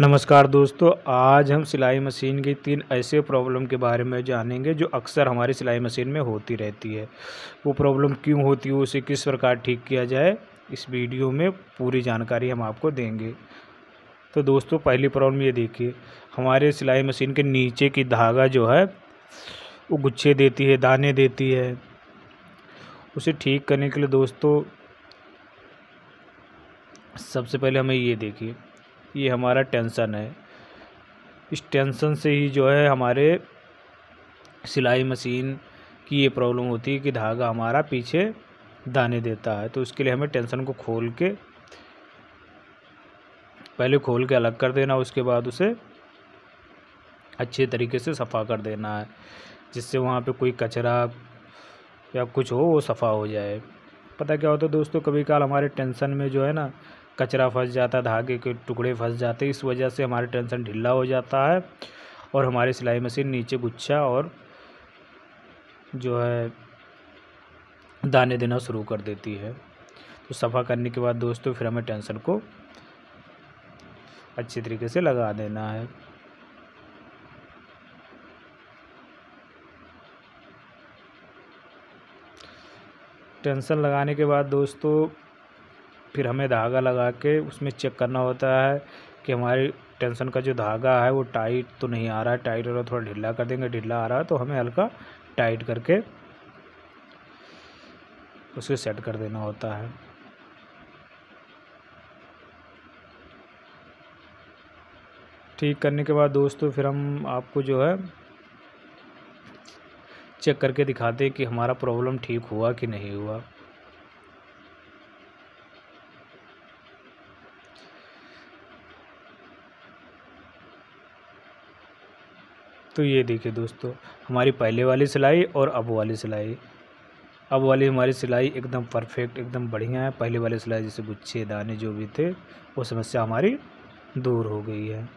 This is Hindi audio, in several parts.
नमस्कार दोस्तों आज हम सिलाई मशीन की तीन ऐसे प्रॉब्लम के बारे में जानेंगे जो अक्सर हमारी सिलाई मशीन में होती रहती है वो प्रॉब्लम क्यों होती है उसे किस प्रकार ठीक किया जाए इस वीडियो में पूरी जानकारी हम आपको देंगे तो दोस्तों पहली प्रॉब्लम ये देखिए हमारे सिलाई मशीन के नीचे की धागा जो है वो गुच्छे देती है दाने देती है उसे ठीक करने के लिए दोस्तों सबसे पहले हमें ये देखिए ये हमारा टेंसन है इस टेंसन से ही जो है हमारे सिलाई मशीन की ये प्रॉब्लम होती है कि धागा हमारा पीछे दाने देता है तो उसके लिए हमें टेंसन को खोल के पहले खोल के अलग कर देना उसके बाद उसे अच्छे तरीके से सफ़ा कर देना है जिससे वहाँ पे कोई कचरा या कुछ हो वो सफ़ा हो जाए पता क्या होता है दोस्तों कभी काल हमारे टेंशन में जो है ना कचरा फंस जाता है धागे के टुकड़े फंस जाते हैं इस वजह से हमारे टेंशन ढीला हो जाता है और हमारी सिलाई मशीन नीचे गुच्छा और जो है दाने देना शुरू कर देती है तो सफ़ा करने के बाद दोस्तों फिर हमें टेंशन को अच्छी तरीके से लगा देना है टेंशन लगाने के बाद दोस्तों फिर हमें धागा लगा के उसमें चेक करना होता है कि हमारी टेंशन का जो धागा है वो टाइट तो नहीं आ रहा है टाइट हो रहा थोड़ा ढीला कर देंगे ढीला आ रहा है तो हमें हल्का टाइट करके उसे सेट कर देना होता है ठीक करने के बाद दोस्तों फिर हम आपको जो है चेक करके दिखाते कि हमारा प्रॉब्लम ठीक हुआ कि नहीं हुआ तो ये देखिए दोस्तों हमारी पहले वाली सिलाई और अब वाली सिलाई अब वाली हमारी सिलाई एकदम परफेक्ट एकदम बढ़िया है पहले वाली सिलाई जैसे गुच्छे दाने जो भी थे वो समस्या हमारी दूर हो गई है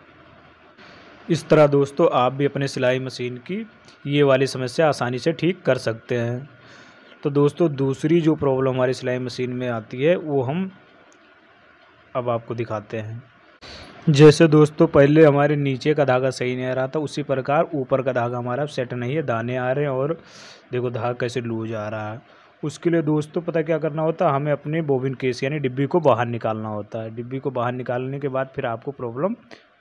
इस तरह दोस्तों आप भी अपने सिलाई मशीन की ये वाली समस्या आसानी से ठीक कर सकते हैं तो दोस्तों दूसरी जो प्रॉब्लम हमारी सिलाई मशीन में आती है वो हम अब आपको दिखाते हैं जैसे दोस्तों पहले हमारे नीचे का धागा सही नहीं आ रहा था उसी प्रकार ऊपर का धागा हमारा सेट नहीं है दाने आ रहे हैं और देखो धागा कैसे लूज आ रहा है उसके लिए दोस्तों पता क्या करना होता है हमें अपने बोबिन केस यानी डिब्बी को बाहर निकालना होता है डिब्बी को बाहर निकालने के बाद फिर आपको प्रॉब्लम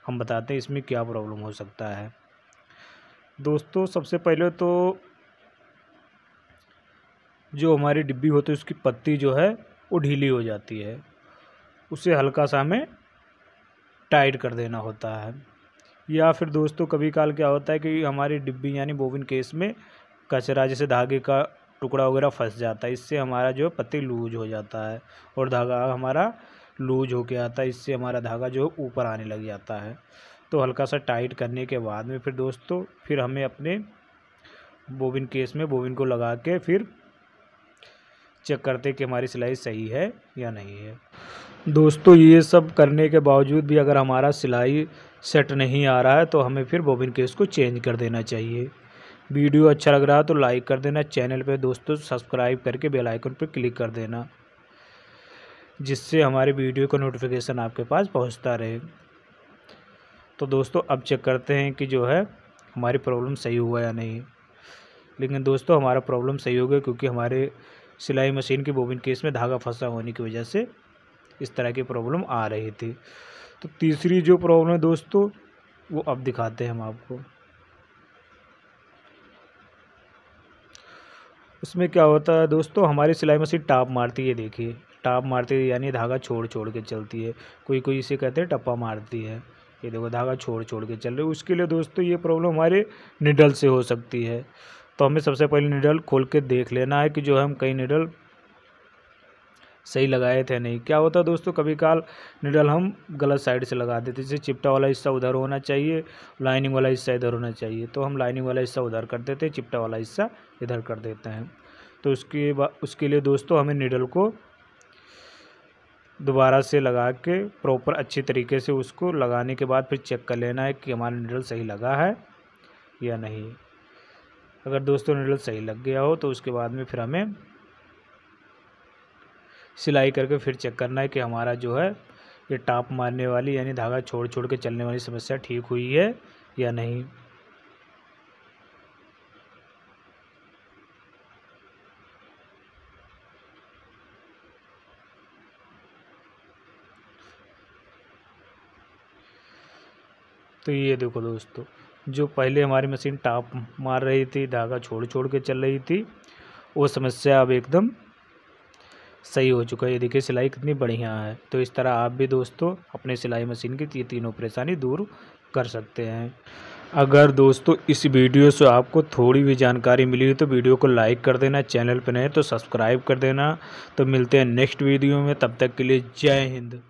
हम बताते हैं इसमें क्या प्रॉब्लम हो सकता है दोस्तों सबसे पहले तो जो हमारी डिब्बी होती है उसकी पत्ती जो है वो ढीली हो जाती है उसे हल्का सा हमें टाइट कर देना होता है या फिर दोस्तों कभी काल क्या होता है कि हमारी डिब्बी यानी बोबिन केस में कचरा जैसे धागे का टुकड़ा वगैरह फंस जाता है इससे हमारा जो है पत्ती लूज हो जाता है और धागा हमारा लूज हो के आता है इससे हमारा धागा जो ऊपर आने लग जाता है तो हल्का सा टाइट करने के बाद में फिर दोस्तों फिर हमें अपने बोबिन केस में बोबिन को लगा के फिर चेक करते कि हमारी सिलाई सही है या नहीं है दोस्तों ये सब करने के बावजूद भी अगर हमारा सिलाई सेट नहीं आ रहा है तो हमें फिर बोबिन केस को चेंज कर देना चाहिए वीडियो अच्छा लग रहा है तो लाइक कर देना चैनल पे दोस्तों सब्सक्राइब करके बेल आइकन पर क्लिक कर देना जिससे हमारे वीडियो का नोटिफिकेशन आपके पास पहुंचता रहे तो दोस्तों अब चेक करते हैं कि जो है हमारी प्रॉब्लम सही हुआ या नहीं लेकिन दोस्तों हमारा प्रॉब्लम सही हो गया क्योंकि हमारे सिलाई मशीन की बोबिन केस में धागा फंसा होने की वजह से इस तरह की प्रॉब्लम आ रही थी तो तीसरी जो प्रॉब्लम है दोस्तों वो अब दिखाते हैं हम आपको उसमें क्या होता है दोस्तों हमारी सिलाई मशीन टाप मारती है देखिए टाप मारती है यानी धागा छोड़ छोड़ के चलती है कोई कोई इसे कहते हैं टप्पा मारती है ये देखो धागा छोड़ छोड़ के चल रही है उसके लिए दोस्तों ये प्रॉब्लम हमारे निडल से हो सकती है तो हमें सबसे पहले निडल खोल के देख लेना है कि जो हम कई निडल सही लगाए थे नहीं क्या होता है दोस्तों कभी काल निडल हम गलत साइड से लगा देते जैसे चिपटा वाला हिस्सा उधर होना चाहिए लाइनिंग वाला हिस्सा इधर होना चाहिए तो हम लाइनिंग वाला हिस्सा उधर कर देते हैं चिपटा वाला हिस्सा इधर कर देते हैं तो उसके उसके लिए दोस्तों हमें निडल को दोबारा से लगा के प्रॉपर अच्छे तरीके से उसको लगाने के बाद फिर चेक कर लेना है कि हमारा निडल सही लगा है या नहीं अगर दोस्तों निडल सही लग गया हो तो उसके बाद में फिर हमें सिलाई करके फिर चेक करना है कि हमारा जो है ये टाप मारने वाली यानी धागा छोड़ छोड़ के चलने वाली समस्या ठीक हुई है या नहीं तो ये देखो दोस्तों जो पहले हमारी मशीन टाप मार रही थी धागा छोड़ छोड़ के चल रही थी वो समस्या अब एकदम सही हो चुका है ये देखिए सिलाई कितनी बढ़िया है तो इस तरह आप भी दोस्तों अपने सिलाई मशीन की ये तीनों परेशानी दूर कर सकते हैं अगर दोस्तों इस वीडियो से आपको थोड़ी भी जानकारी मिली तो वीडियो को लाइक कर देना चैनल पर नए तो सब्सक्राइब कर देना तो मिलते हैं नेक्स्ट वीडियो में तब तक के लिए जय हिंद